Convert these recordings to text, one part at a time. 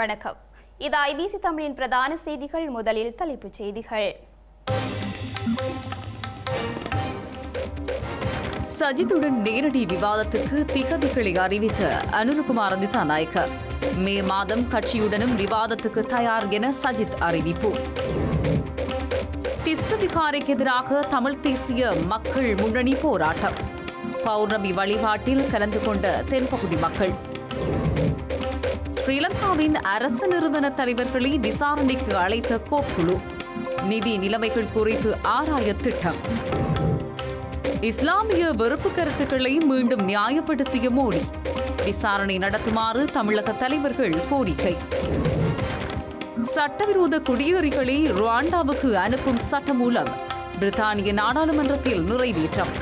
வணக்கம் இது ஐபிசி தமிழின் பிரதான செய்திகள் முதலில் தலைப்புச் செய்திகள் சஜித்துடன் நேரடி விவாதத்துக்கு திகதிகளை அறிவித்த அனுருகுமார் திசாநாயக்க மே மாதம் கட்சியுடனும் விவாதத்துக்கு தயார் என சஜித் அறிவிப்பு திஸ்விகாரைக்கு எதிராக தமிழ் தேசிய மக்கள் முன்னணி போராட்டம் பௌர்ணமி வழிபாட்டில் கலந்து கொண்ட தென்பகுதி மக்கள் ஸ்ரீலங்காவின் அரசு நிறுவன தலைவர்களை விசாரணைக்கு அழைத்த கோப்புழு நிதி நிலைமைகள் குறித்து ஆராய திட்டம் இஸ்லாமிய வெறுப்பு கருத்துக்களை மீண்டும் நியாயப்படுத்திய மோடி விசாரணை நடத்துமாறு தமிழக தலைவர்கள் கோரிக்கை சட்டவிரோத குடியேறிகளை ருவாண்டாவுக்கு அனுப்பும் மூலம் பிரித்தானிய நாடாளுமன்றத்தில் நிறைவேற்றம்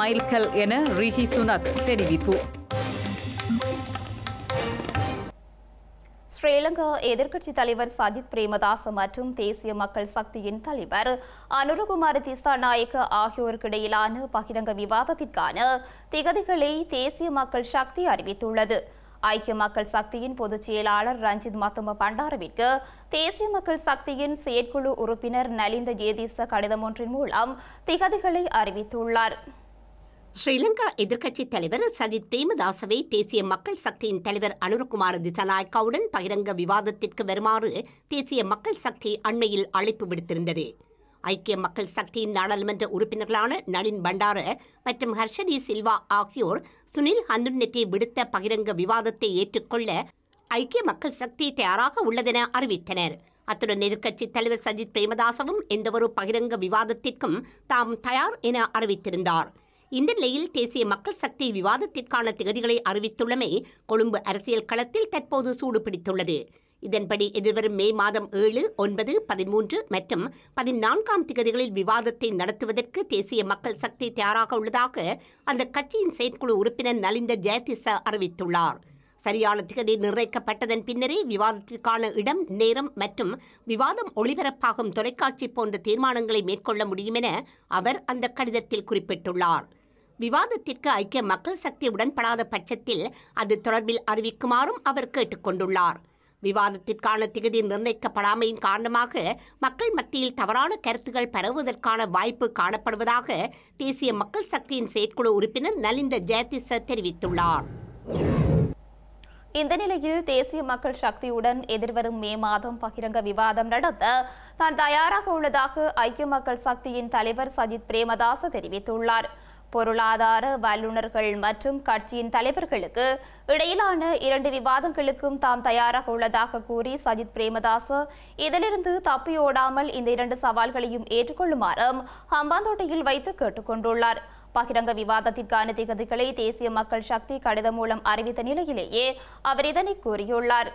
மைல்கல் என ரிஷி சுனக் தெரிவிப்பு ஸ்ரீலங்கா எதிர்க்கட்சித் தலைவர் சஜித் பிரேமதாச மற்றும் தேசிய மக்கள் சக்தியின் தலைவர் அனுரகுமார் திசாநாயக்க ஆகியோருக்கிடையிலான பகிரங்க விவாதத்திற்கான திகதிகளை தேசிய மக்கள் சக்தி அறிவித்துள்ளது ஐக்கிய மக்கள் சக்தியின் பொதுச் செயலாளர் ரஞ்சித் மத்தம பண்டாரவிற்கு தேசிய மக்கள் சக்தியின் செயற்குழு உறுப்பினர் நலிந்த ஏதிச கடிதம் ஒன்றின் மூலம் திகதிகளை அறிவித்துள்ளார் ஸ்ரீலங்கா எதிர்க்கட்சித் தலைவர் சஜித் பிரேமதாசவை தேசிய மக்கள் சக்தியின் தலைவர் அனுரகுமார் திசாநாயக்காவுடன் பகிரங்க விவாதத்திற்கு வருமாறு தேசிய மக்கள் சக்தி அண்மையில் அழைப்பு விடுத்திருந்தது ஐக்கிய மக்கள் சக்தியின் நாடாளுமன்ற உறுப்பினர்களான நளின் பண்டார மற்றும் ஹர்ஷடி சில்வா ஆகியோர் சுனில் ஹந்துன்னெட்டி விடுத்த பகிரங்க விவாதத்தை ஏற்றுக்கொள்ள ஐக்கிய மக்கள் சக்தி தயாராக உள்ளதென அறிவித்தனர் அத்துடன் எதிர்க்கட்சித் தலைவர் சஜித் பிரேமதாசவும் எந்தவொரு பகிரங்க விவாதத்திற்கும் தாம் தயார் என அறிவித்திருந்தார் இந்த நிலையில் தேசிய மக்கள் சக்தி விவாதத்திற்கான திகதிகளை அறிவித்துள்ளமை கொழும்பு அரசியல் களத்தில் தற்போது சூடுபிடித்துள்ளது இதன்படி எதிர்வரும் மே மாதம் ஏழு ஒன்பது பதிமூன்று மற்றும் பதினான்காம் திகதிகளில் விவாதத்தை நடத்துவதற்கு தேசிய மக்கள் சக்தி தயாராக உள்ளதாக அந்த கட்சியின் செயற்குழு உறுப்பினர் நலிந்த ஜெயதிச அறிவித்துள்ளார் சரியான திகதி நிர்ணயிக்கப்பட்டதன் பின்னரே விவாதத்திற்கான இடம் நேரம் மற்றும் விவாதம் ஒளிபரப்பாகும் தொலைக்காட்சி போன்ற தீர்மானங்களை மேற்கொள்ள முடியும் என அவர் அந்த கடிதத்தில் குறிப்பிட்டுள்ளார் விவாதத்திற்கு ஐக்கிய மக்கள் சக்தி உடன்படாத பட்சத்தில் அது தொடர்பில் அறிவிக்குமாறும் அவர் கேட்டுக்கொண்டுள்ளார் விவாதத்திற்கான திகதி நிர்ணயிக்கப்படாமையின் காரணமாக மக்கள் மத்தியில் தவறான கருத்துகள் பரவுவதற்கான வாய்ப்பு காணப்படுவதாக தேசிய மக்கள் சக்தியின் செயற்குழு உறுப்பினர் நலிந்த ஜெயதிச தெரிவித்துள்ளார் இந்த நிலையில் தேசிய மக்கள் சக்தியுடன் எதிர்வரும் மே மாதம் பகிரங்க விவாதம் நடத்த தான் தயாராக உள்ளதாக ஐக்கிய மக்கள் சக்தியின் தலைவர் சஜித் பிரேமதாச தெரிவித்துள்ளார் பொருளாதார வல்லுநர்கள் மற்றும் கட்சியின் தலைவர்களுக்கு இடையிலான இரண்டு விவாதங்களுக்கும் தாம் தயாராக உள்ளதாக கூறி சஜித் பிரேமதாச இதிலிருந்து தப்பியோடாமல் இந்த இரண்டு சவால்களையும் ஏற்றுக்கொள்ளுமாறும் ஹம்பாந்தோட்டையில் வைத்து கேட்டுக்கொண்டுள்ளார் பகிரங்க விவாதத்திற்கான திகதிகளை தேசிய மக்கள் சக்தி கடிதம் மூலம் அறிவித்த நிலையிலேயே அவர் இதனை கூறியுள்ளார்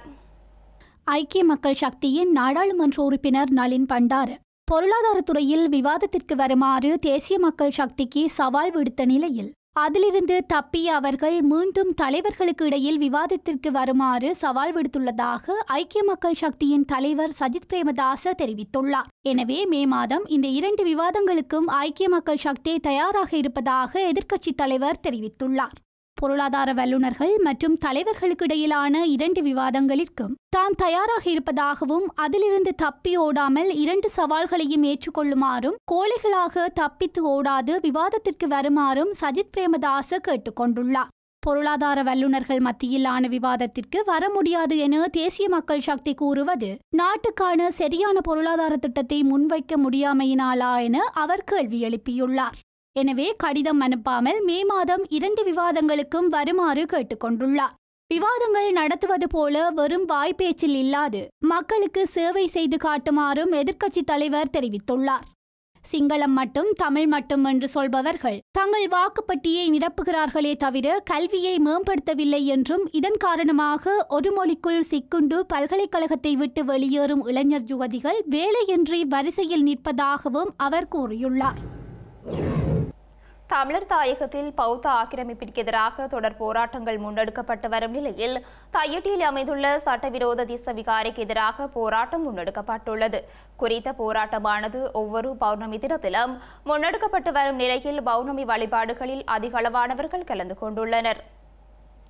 ஐக்கிய மக்கள் சக்தியின் நாடாளுமன்ற உறுப்பினர் நளின் பண்டார் பொருளாதாரத்துறையில் விவாதத்திற்கு வருமாறு தேசிய மக்கள் சக்திக்கு சவால் விடுத்த நிலையில் அதிலிருந்து தப்பிய அவர்கள் மீண்டும் தலைவர்களுக்கு இடையில் விவாதத்திற்கு வருமாறு சவால் விடுத்துள்ளதாக ஐக்கிய மக்கள் சக்தியின் தலைவர் சஜித் பிரேமதாச தெரிவித்துள்ளார் எனவே மே மாதம் இந்த இரண்டு விவாதங்களுக்கும் ஐக்கிய மக்கள் சக்தி தயாராக இருப்பதாக எதிர்க்கட்சித் தலைவர் தெரிவித்துள்ளார் பொருளாதார வல்லுநர்கள் மற்றும் தலைவர்களுக்கிடையிலான இரண்டு விவாதங்களிற்கும் தான் தயாராக இருப்பதாகவும் அதிலிருந்து தப்பி ஓடாமல் இரண்டு சவால்களையும் ஏற்றுக்கொள்ளுமாறும் கோழைகளாக தப்பித்து ஓடாது விவாதத்திற்கு வருமாறும் சஜித் பிரேமதாச கேட்டுக்கொண்டுள்ளார் பொருளாதார வல்லுநர்கள் மத்தியிலான விவாதத்திற்கு வர முடியாது என தேசிய மக்கள் சக்தி கூறுவது நாட்டுக்கான சரியான பொருளாதார திட்டத்தை முன்வைக்க முடியாமையினாலா என அவர் கேள்வி எழுப்பியுள்ளார் எனவே கடிதம் அனுப்பாமல் மே மாதம் இரண்டு விவாதங்களுக்கும் வருமாறு கேட்டுக்கொண்டுள்ளார் விவாதங்கள் நடத்துவது போல வெறும் வாய்ப்பேச்சில் இல்லாது மக்களுக்கு சேவை செய்து காட்டுமாறும் எதிர்க்கட்சித் தலைவர் தெரிவித்துள்ளார் சிங்களம் மட்டும் தமிழ் மட்டும் என்று சொல்பவர்கள் தங்கள் வாக்குப்பட்டியை நிரப்புகிறார்களே தவிர கல்வியை மேம்படுத்தவில்லை என்றும் இதன் காரணமாக ஒரு மொழிக்குள் சிக்குண்டு பல்கலைக்கழகத்தை விட்டு வெளியேறும் இளைஞர் யுவதிகள் வேலையின்றி வரிசையில் நிற்பதாகவும் அவர் கூறியுள்ளார் தமிழர் தாயகத்தில் பௌத்த ஆக்கிரமிப்பிற்கு எதிராக தொடர் போராட்டங்கள் முன்னெடுக்கப்பட்டு வரும் நிலையில் தையட்டியில் அமைந்துள்ள சட்டவிரோத திச விகாரிக்கு எதிராக போராட்டம் முன்னெடுக்கப்பட்டுள்ளது குறித்த போராட்டமானது ஒவ்வொரு பௌர்ணமி தினத்திலும் முன்னெடுக்கப்பட்டு வரும் நிலையில் பௌர்ணமி வழிபாடுகளில் அதிகளவானவர்கள் கலந்து கொண்டுள்ளனர்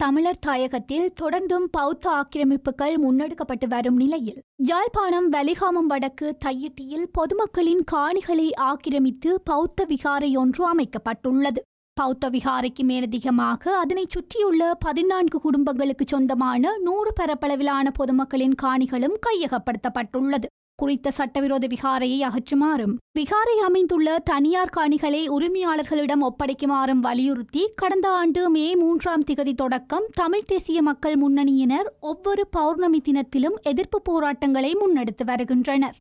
தமிழர் தாயகத்தில் தொடர்ந்தும் பௌத்த ஆக்கிரமிப்புகள் முன்னெடுக்கப்பட்டு வரும் நிலையில் ஜாழ்ப்பாணம் வலிகாமம் வடக்கு தையிட்டியில் பொதுமக்களின் காணிகளை ஆக்கிரமித்து பௌத்த விகாரை ஒன்று அமைக்கப்பட்டுள்ளது பௌத்த விகாரைக்கு மேலதிகமாக அதனை சுற்றியுள்ள பதினான்கு குடும்பங்களுக்கு சொந்தமான நூறு பரப்பளவிலான பொதுமக்களின் காணிகளும் கையகப்படுத்தப்பட்டுள்ளது குறித்த சட்டவிரோத விகாரையை அகற்றுமாறும் விகாரை அமைந்துள்ள தனியார் காணிகளை உரிமையாளர்களிடம் ஒப்படைக்குமாறும் வலியுறுத்தி கடந்த ஆண்டு மே மூன்றாம் திகதி தொடக்கம் தமிழ் தேசிய மக்கள் முன்னணியினர் ஒவ்வொரு பௌர்ணமி தினத்திலும் எதிர்ப்பு போராட்டங்களை முன்னெடுத்து வருகின்றனர்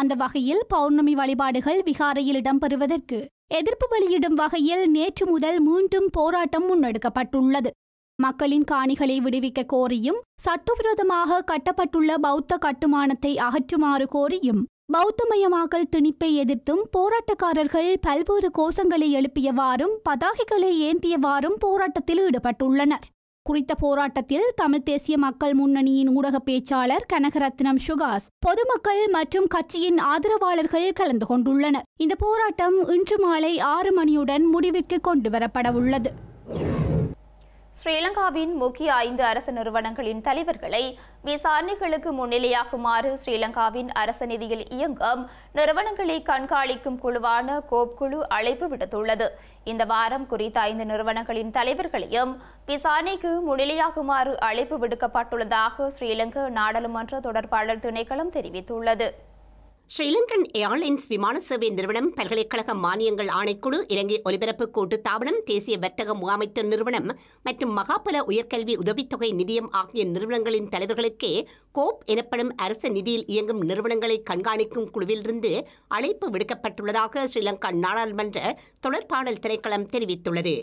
அந்த வகையில் பௌர்ணமி வழிபாடுகள் விகாரையில் இடம்பெறுவதற்கு எதிர்ப்பு வெளியிடும் வகையில் நேற்று முதல் மீண்டும் போராட்டம் முன்னெடுக்கப்பட்டுள்ளது மக்களின் காணிகளை விடுவிக்க கோரியும் சட்டவிரோதமாக கட்டப்பட்டுள்ள பௌத்த கட்டுமானத்தை அகற்றுமாறு கோரியும் பௌத்தமயமாக்கல் திணிப்பை எதிர்த்தும் போராட்டக்காரர்கள் பல்வேறு கோஷங்களை எழுப்பியவாறும் பதாகைகளை ஏந்தியவாறும் போராட்டத்தில் ஈடுபட்டுள்ளனர் குறித்த போராட்டத்தில் தமிழ் தேசிய மக்கள் முன்னணியின் ஊடக பேச்சாளர் கனகரத்னம் சுகாஸ் பொதுமக்கள் மற்றும் கட்சியின் ஆதரவாளர்கள் கலந்து கொண்டுள்ளனர் இந்த போராட்டம் இன்று மாலை ஆறு மணியுடன் முடிவிற்கு கொண்டு உள்ளது ஸ்ரீலங்காவின் முக்கிய ஐந்து அரச நிறுவனங்களின் தலைவர்களை விசாரணைகளுக்கு முன்னிலையாகுமாறு ஸ்ரீலங்காவின் அரச நிதியில் இயங்கும் நிறுவனங்களை கண்காணிக்கும் குழுவான கோப் குழு அழைப்பு விடுத்துள்ளது இந்த வாரம் குறித்த ஐந்து நிறுவனங்களின் தலைவர்களையும் விசாரணைக்கு முன்னிலையாகுமாறு அழைப்பு விடுக்கப்பட்டுள்ளதாக ஸ்ரீலங்கா நாடாளுமன்ற தொடர்பாளர் திணைக்களம் தெரிவித்துள்ளது ஸ்ரீலங்கன் ஏர்லைன்ஸ் விமான சேவை நிறுவனம் பல்கலைக்கழக மானியங்கள் ஆணைக்குழு இலங்கை ஒலிபரப்பு கூட்டு தாபனம் தேசிய வர்த்தக முகாமைத்து நிறுவனம் மற்றும் மகாபல உயர்கல்வி உதவித்தொகை நிதியம் ஆகிய நிறுவனங்களின் தலைவர்களுக்கே கோப் எனப்படும் அரசு நிதியில் இயங்கும் நிறுவனங்களை கண்காணிக்கும் குழுவிலிருந்து அழைப்பு விடுக்கப்பட்டுள்ளதாக ஸ்ரீலங்கா நாடாளுமன்ற தொடர்பாடல் திணைக்களம் தெரிவித்துள்ளது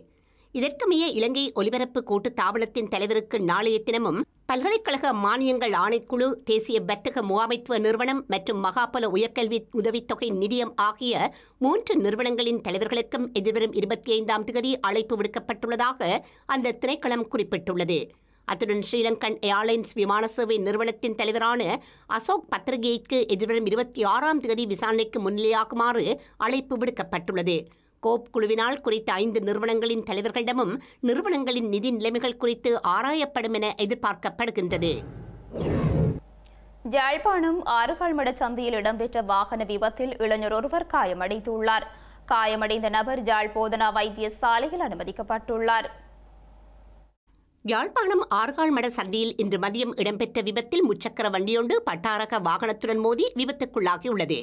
இதற்கமைய இலங்கை ஒலிபரப்பு கூட்டு தாபனத்தின் தலைவருக்கு நாளைய தினமும் பல்கலைக்கழக மானியங்கள் ஆணைக்குழு தேசிய வர்த்தக முகாமைத்துவ நிறுவனம் மற்றும் மகாபல உயர்கல்வி உதவித்தொகை நிதியம் ஆகிய மூன்று நிறுவனங்களின் தலைவர்களுக்கும் எதிர்வரும் இருபத்தி ஐந்தாம் தேதி அழைப்பு விடுக்கப்பட்டுள்ளதாக அந்த திணைக்களம் குறிப்பிட்டுள்ளது அத்துடன் ஸ்ரீலங்கன் ஏர்லைன்ஸ் விமான சேவை நிறுவனத்தின் தலைவரான அசோக் பத்திரிகைக்கு எதிர்வரும் இருபத்தி ஆறாம் தேதி விசாரணைக்கு முன்னிலையாகுமாறு அழைப்பு விடுக்கப்பட்டுள்ளது கோப் குழுவினால் குறித்த ஐந்து நிறுவனங்களின் தலைவர்களிடமும் நிறுவனங்களின் நிதி நிலைமைகள் குறித்து ஆராயப்படும் என எதிர்பார்க்கப்படுகின்றது யாழ்ப்பாணம் ஆறுகால்மட சந்தையில் இடம்பெற்ற வாகன விபத்தில் இளைஞர் ஒருவர் காயமடைந்துள்ளார் காயமடைந்த நபர் ஜாழ்போதனா வைத்திய வைத்தியசாலையில் அனுமதிக்கப்பட்டுள்ளார் யாழ்ப்பாணம் ஆறுகால்மட சந்தையில் இன்று மதியம் இடம்பெற்ற விபத்தில் முச்சக்கர வண்டியொன்று பட்டாரக வாகனத்துடன் மோதி விபத்துக்குள்ளாகியுள்ளது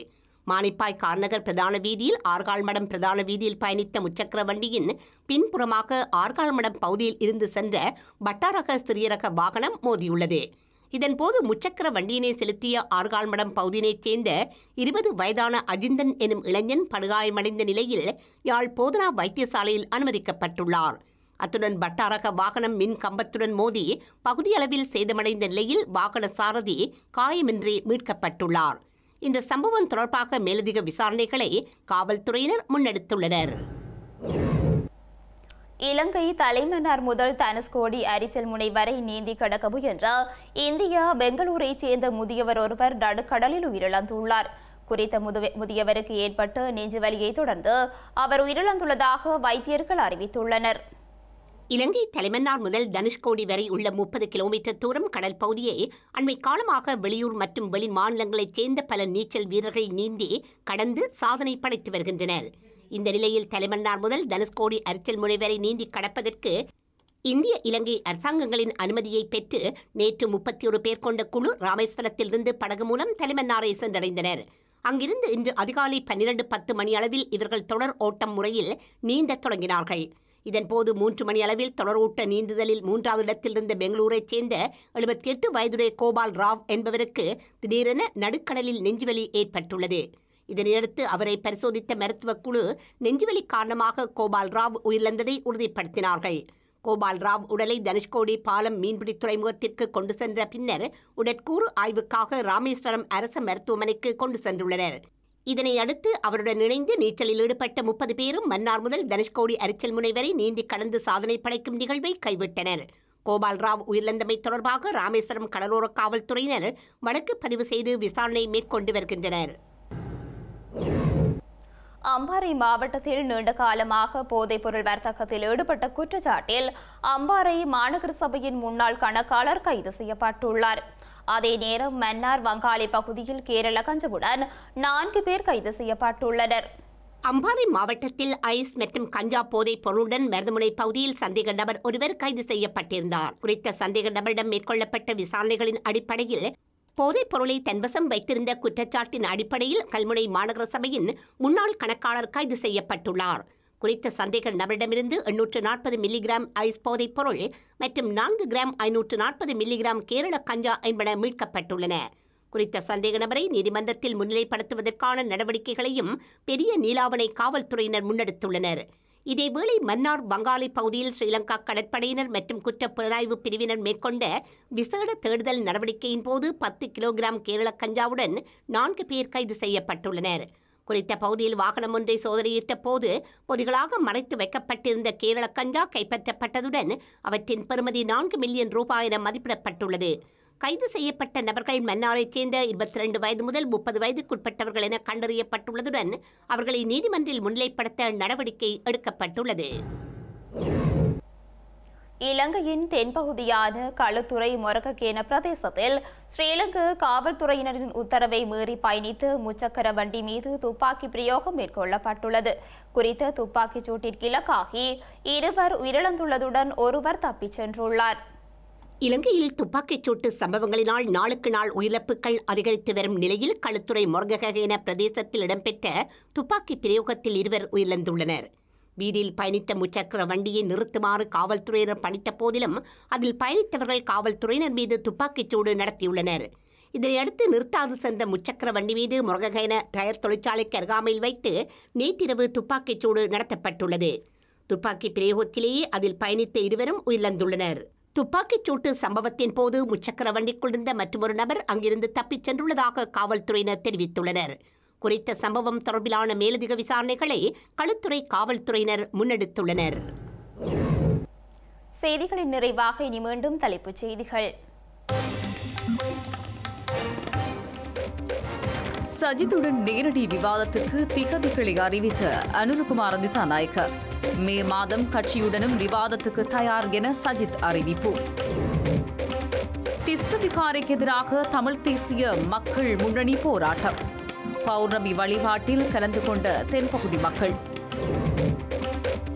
மானிப்பாய் கார்நகர் பிரதான வீதியில் ஆர்காள்மடம் பிரதான வீதியில் பயணித்த முச்சக்கர வண்டியின் பின்புறமாக ஆர்காள்மடம் பகுதியில் இருந்து சென்ற பட்டாரக சிறியரக வாகனம் மோதியுள்ளது இதன்போது முச்சக்கர வண்டியினை செலுத்திய ஆர்காள்மடம் பகுதியினைச் சேர்ந்த இருபது வயதான அஜிந்தன் எனும் இளைஞன் படுகாயமடைந்த நிலையில் யாழ் போதனா வைத்தியசாலையில் அனுமதிக்கப்பட்டுள்ளார் அத்துடன் வட்டாரக வாகனம் மின் கம்பத்துடன் மோதி பகுதியளவில் சேதமடைந்த நிலையில் வாகன சாரதி காயமின்றி மீட்கப்பட்டுள்ளார் இந்த சம்பவம் தொடர்பாக மேலதிக விசாரணைகளை காவல்துறையினர் முன்னெடுத்துள்ளனர் இலங்கை தலைமன்னார் முதல் தனுஷ்கோடி அரிச்சல் முனை வரை நீந்தி கடக்க முயன்ற இந்தியா பெங்களூரைச் சேர்ந்த முதியவர் ஒருவர் நடுக்கடலில் உயிரிழந்துள்ளார் குறித்த முதியவருக்கு ஏற்பட்டு நெஞ்சுவலியை தொடர்ந்து அவர் உயிரிழந்துள்ளதாக வைத்தியர்கள் அறிவித்துள்ளனர் இலங்கை தலைமன்னார் முதல் தனுஷ்கோடி வரை உள்ள முப்பது கிலோமீட்டர் தூரம் கடல் பகுதியை அண்மை காலமாக வெளியூர் மற்றும் வெளி மாநிலங்களைச் சேர்ந்த பல நீச்சல் வீரர்கள் நீந்தி கடந்து சாதனை படைத்து வருகின்றனர் இந்த நிலையில் தலைமன்னார் முதல் தனுஷ்கோடி அரிச்சல் முறை வரை நீந்தி கடப்பதற்கு இந்திய இலங்கை அரசாங்கங்களின் அனுமதியை பெற்று நேற்று முப்பத்தி ஒரு பேர் கொண்ட குழு ராமேஸ்வரத்தில் இருந்து படகு மூலம் தலைமன்னாரை சென்றடைந்தனர் அங்கிருந்து இன்று அதிகாலை பன்னிரண்டு பத்து மணி அளவில் இவர்கள் தொடர் ஓட்டம் முறையில் நீந்தத் தொடங்கினார்கள் இதன்போது மூன்று மணி அளவில் தொடரூட்ட நீந்துதலில் மூன்றாவது இடத்தில் இருந்த பெங்களூரைச் சேர்ந்த எழுபத்தி எட்டு வயதுடைய கோபால் ராவ் என்பவருக்கு திடீரென நடுக்கடலில் நெஞ்சுவலி ஏற்பட்டுள்ளது இதனையடுத்து அவரை பரிசோதித்த மருத்துவக் குழு நெஞ்சுவலி காரணமாக கோபால் ராவ் உயிரிழந்ததை உறுதிப்படுத்தினார்கள் கோபால் ராவ் உடலை தனுஷ்கோடி பாலம் மீன்பிடி துறைமுகத்திற்கு கொண்டு சென்ற பின்னர் உடற்கூறு ஆய்வுக்காக ராமேஸ்வரம் அரசு மருத்துவமனைக்கு கொண்டு சென்றுள்ளனர் இதனை அடுத்து அவருடன் இணைந்து நீச்சலில் ஈடுபட்ட முப்பது பேரும் மன்னார் முதல் தனுஷ்கோடி அரிச்சல் முனை வரை நீந்தி கடந்து சாதனை படைக்கும் நிகழ்வை கைவிட்டனர் கோபால் ராவ் உயிரிழந்தமை தொடர்பாக ராமேஸ்வரம் கடலோர காவல்துறையினர் வழக்கு பதிவு செய்து விசாரணை மேற்கொண்டு வருகின்றனர் அம்பாறை மாவட்டத்தில் நீண்ட காலமாக போதைப்பொருள் வர்த்தகத்தில் ஈடுபட்ட குற்றச்சாட்டில் அம்பாறை மாநகர சபையின் முன்னாள் கணக்காளர் கைது செய்யப்பட்டுள்ளார் அதே நேரம் மன்னார் வங்காளி பகுதியில் கேரள கஞ்சவுடன் நான்கு பேர் கைது செய்யப்பட்டுள்ளனர் அம்பாறை மாவட்டத்தில் ஐஸ் மற்றும் கஞ்சா போதைப் பொருளுடன் மருதமுனை பகுதியில் சந்தேக நபர் ஒருவர் கைது செய்யப்பட்டிருந்தார் குறித்த சந்தேக நபரிடம் மேற்கொள்ளப்பட்ட விசாரணைகளின் அடிப்படையில் போதைப் பொருளை தன்வசம் வைத்திருந்த குற்றச்சாட்டின் அடிப்படையில் கல்முனை மாநகர சபையின் முன்னாள் கணக்காளர் கைது செய்யப்பட்டுள்ளார் குறித்த சந்தேக நபரிடமிருந்து எண்ணூற்று நாற்பது மில்லிகிராம் ஐஸ் போதைப் பொருள் மற்றும் நான்கு கிராம் ஐநூற்று நாற்பது மில்லிகிராம் கேரள கஞ்சா என்பன மீட்கப்பட்டுள்ளன குறித்த சந்தேக நபரை நீதிமன்றத்தில் முன்னிலைப்படுத்துவதற்கான நடவடிக்கைகளையும் பெரிய நீலாவணை காவல்துறையினர் முன்னெடுத்துள்ளனர் இதேவேளை மன்னார் பங்காளி பகுதியில் ஸ்ரீலங்கா கடற்படையினர் மற்றும் புலனாய்வு பிரிவினர் மேற்கொண்ட விசேட தேடுதல் நடவடிக்கையின் போது பத்து கிலோகிராம் கேரள கஞ்சாவுடன் நான்கு பேர் கைது செய்யப்பட்டுள்ளனா் குறித்த பகுதியில் வாகனம் ஒன்றை சோதனையிட்ட போது பொதிகளாக மறைத்து வைக்கப்பட்டிருந்த கேரள கஞ்சா கைப்பற்றப்பட்டதுடன் அவற்றின் பெறுமதி நான்கு மில்லியன் ரூபாய் என மதிப்பிடப்பட்டுள்ளது கைது செய்யப்பட்ட நபர்கள் மன்னாரைச் சேர்ந்த இருபத்தி ரெண்டு வயது முதல் முப்பது வயதுக்குட்பட்டவர்கள் என கண்டறியப்பட்டுள்ளதுடன் அவர்களை நீதிமன்றில் முன்னிலைப்படுத்த நடவடிக்கை எடுக்கப்பட்டுள்ளது இலங்கையின் தென்பகுதியான களுத்துறை மொரகக்கேன பிரதேசத்தில் ஸ்ரீலங்க காவல்துறையினரின் உத்தரவை மீறி பயணித்து முச்சக்கர வண்டி மீது துப்பாக்கி பிரயோகம் மேற்கொள்ளப்பட்டுள்ளது குறித்த துப்பாக்கிச் சூட்டிற்கு இலக்காகி இருவர் உயிரிழந்துள்ளதுடன் ஒருவர் தப்பிச் சென்றுள்ளார் இலங்கையில் துப்பாக்கிச் சூட்டு சம்பவங்களினால் நாளுக்கு நாள் உயிரிழப்புகள் அதிகரித்து வரும் நிலையில் களுத்துறை மொர்ககேன பிரதேசத்தில் இடம்பெற்ற துப்பாக்கி பிரயோகத்தில் இருவர் உயிரிழந்துள்ளனர் வீதியில் பயணித்த முச்சக்கர வண்டியை நிறுத்துமாறு காவல்துறையினர் பணித்த போதிலும் அதில் பயணித்தவர்கள் காவல்துறையினர் மீது துப்பாக்கிச்சூடு நடத்தியுள்ளனர் இதனையடுத்து நிறுத்தாது சென்ற முச்சக்கர வண்டி மீது முருககைன டயர் தொழிற்சாலைக்கு அருகாமையில் வைத்து நேற்றிரவு துப்பாக்கிச் சூடு நடத்தப்பட்டுள்ளது துப்பாக்கி பிரயோகத்திலேயே அதில் பயணித்த இருவரும் உயிரிழந்துள்ளனர் துப்பாக்கிச் சூட்டு சம்பவத்தின் போது முச்சக்கர வண்டிக்குள் இருந்த மற்றொரு நபர் அங்கிருந்து தப்பிச் சென்றுள்ளதாக காவல்துறையினர் தெரிவித்துள்ளனர் குறித்த சம்பவம் தொடர்பிலான மேலதிக விசாரணைகளை களுத்துறை காவல்துறையினர் முன்னெடுத்துள்ளனர் செய்திகளின் நிறைவாக இனி மீண்டும் தலைப்புச் செய்திகள் சஜித்துடன் நேரடி விவாதத்துக்கு திகதிகளை அறிவித்த அனுருகுமார் திசாநாயக்க மே மாதம் கட்சியுடனும் விவாதத்துக்கு தயார் என சஜித் அறிவிப்பு திஸ்ஸவிகாரைக்கு எதிராக தமிழ் தேசிய மக்கள் முன்னணி போராட்டம் பௌர்ணமி வழிபாட்டில் கலந்து கொண்ட தென்பகுதி மக்கள்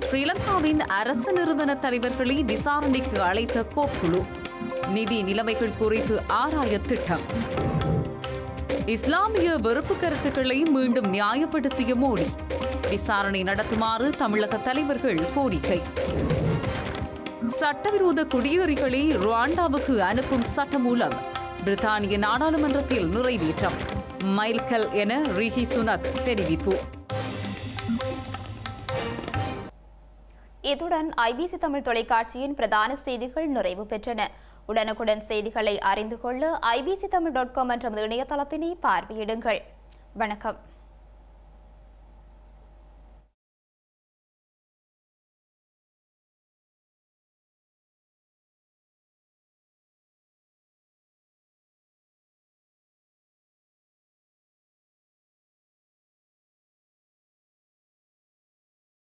ஸ்ரீலங்காவின் அரசு நிறுவன தலைவர்களை விசாரணைக்கு அழைத்த கோப்புழு நிதி நிலைமைகள் குறித்து ஆராய திட்டம் இஸ்லாமிய வெறுப்பு கருத்துக்களை மீண்டும் நியாயப்படுத்திய மோடி விசாரணை நடத்துமாறு தமிழக தலைவர்கள் கோரிக்கை சட்டவிரோத குடியேறிகளை ருவாண்டாவுக்கு அனுப்பும் சட்டம் மூலம் பிரித்தானிய நாடாளுமன்றத்தில் நிறைவேற்றம் மைல்கல் என ரிஷி சுனக் தெரிவிப்பு இத்துடன் ஐபிசி தமிழ் தொலைக்காட்சியின் பிரதான செய்திகள் நிறைவு பெற்றன உடனுக்குடன் செய்திகளை அறிந்து கொள்ள ஐபிசி தமிழ் டாட் காம் என்ற இணையதளத்தினை பார்வையிடுங்கள் வணக்கம்